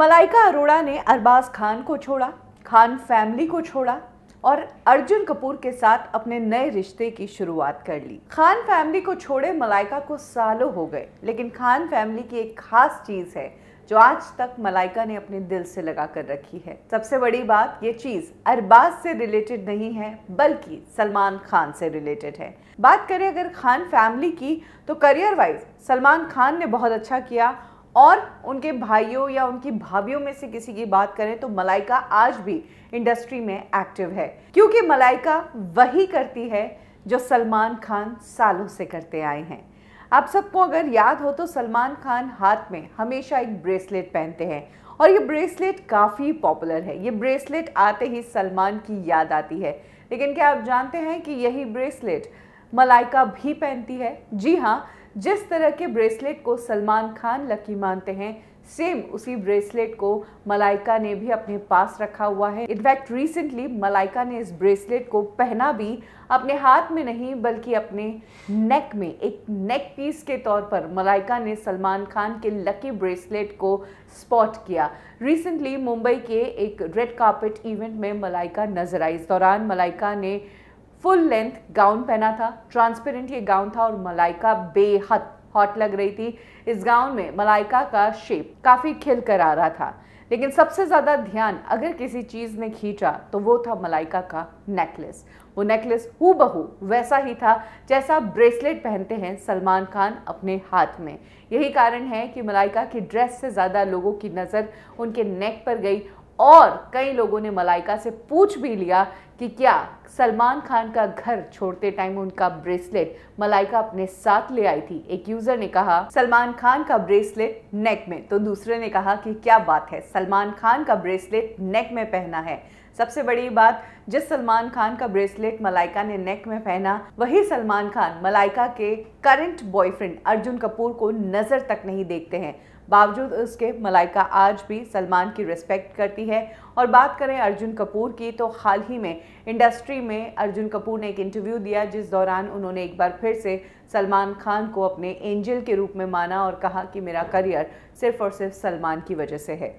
मलाइका अरोड़ा ने अरबाज खान को छोड़ा खान फैमिली को छोड़ा और अर्जुन कपूर के साथ अपने नए रिश्ते की शुरुआत कर ली खान फैमिली को छोड़े मलाइका को सालों हो गए लेकिन खान फैमिली की एक खास चीज़ है जो आज तक मलाइका ने अपने दिल से लगा कर रखी है सबसे बड़ी बात ये चीज़ अरबाज से रिलेटेड नहीं है बल्कि सलमान खान से रिलेटेड है बात करें अगर खान फैमिली की तो करियर वाइज सलमान खान ने बहुत अच्छा किया और उनके भाइयों या उनकी भाभी में से किसी की बात करें तो मलाइका आज भी इंडस्ट्री में एक्टिव है क्योंकि मलाइका वही करती है जो सलमान खान सालों से करते आए हैं आप सबको अगर याद हो तो सलमान खान हाथ में हमेशा एक ब्रेसलेट पहनते हैं और ये ब्रेसलेट काफ़ी पॉपुलर है ये ब्रेसलेट आते ही सलमान की याद आती है लेकिन क्या आप जानते हैं कि यही ब्रेसलेट मलाइका भी पहनती है जी हाँ जिस तरह के ब्रेसलेट को सलमान खान लकी मानते हैं सेम उसी ब्रेसलेट को मलाइका ने भी अपने पास रखा हुआ है इनफैक्ट रिसेंटली मलाइका ने इस ब्रेसलेट को पहना भी अपने हाथ में नहीं बल्कि अपने नेक में एक नेक पीस के तौर पर मलाइका ने सलमान खान के लकी ब्रेसलेट को स्पॉट किया रिसेंटली मुंबई के एक रेड कार्पेट इवेंट में मलाइका नजर आई इस दौरान मलाइका ने फुल लेंथ गाउन पहना था ट्रांसपेरेंट ये गाउन था और मलाइका बेहद हॉट लग रही थी इस गाउन में मलाइका का शेप काफ़ी खिल कर आ रहा था लेकिन सबसे ज़्यादा ध्यान अगर किसी चीज़ ने खींचा तो वो था मलाइका का नेकलेस वो नेकलेस हु बहू वैसा ही था जैसा ब्रेसलेट पहनते हैं सलमान खान अपने हाथ में यही कारण है कि मलाइका की ड्रेस से ज़्यादा लोगों की नज़र उनके नेक पर गई और कई लोगों ने मलाइका से पूछ भी लिया कि क्या सलमान खान का घर छोड़ते टाइम उनका ब्रेसलेट मलाइका अपने साथ ले आई थी एक यूजर ने कहा सलमान खान का ब्रेसलेट नेक में तो दूसरे ने कहा कि क्या बात है सलमान खान का ब्रेसलेट नेक में पहना है सबसे बड़ी बात जिस सलमान खान का ब्रेसलेट मलाइका ने नेक में पहना वही सलमान खान मलाइका के करंट बॉयफ्रेंड अर्जुन कपूर को नज़र तक नहीं देखते हैं बावजूद उसके मलाइका आज भी सलमान की रिस्पेक्ट करती है और बात करें अर्जुन कपूर की तो हाल ही में इंडस्ट्री में अर्जुन कपूर ने एक इंटरव्यू दिया जिस दौरान उन्होंने एक बार फिर से सलमान खान को अपने एंजल के रूप में माना और कहा कि मेरा करियर सिर्फ और सिर्फ सलमान की वजह से है